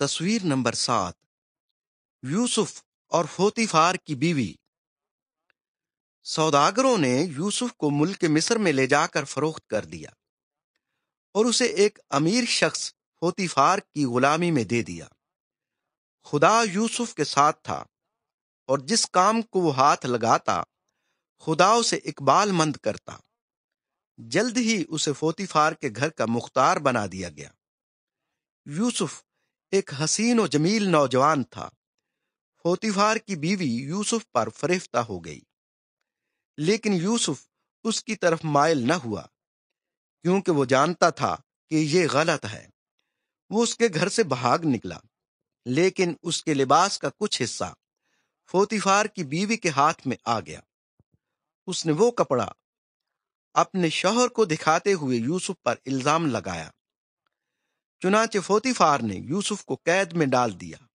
तस्वीर नंबर सात यूसुफ और फोतीफार की बीवी सौदागरों ने यूसुफ को मुल्क मिस्र में ले जाकर फरोख्त कर दिया और उसे एक अमीर शख्स फोतीफार की गुलामी में दे दिया खुदा यूसुफ के साथ था और जिस काम को वो हाथ लगाता खुदा उसे इकबाल मंद करता जल्द ही उसे फोतीफार के घर का मुख्तार बना दिया गया यूसुफ एक हसीन और जमील नौजवान था फोतिफार की बीवी यूसुफ पर फरेफ्ता हो गई लेकिन यूसुफ उसकी तरफ मायल न हुआ क्योंकि वो जानता था कि ये गलत है वो उसके घर से भाग निकला लेकिन उसके लिबास का कुछ हिस्सा फोतिफार की बीवी के हाथ में आ गया उसने वो कपड़ा अपने शोहर को दिखाते हुए यूसुफ पर इल्जाम लगाया चुनाचे फोतीफार ने यूसुफ को कैद में डाल दिया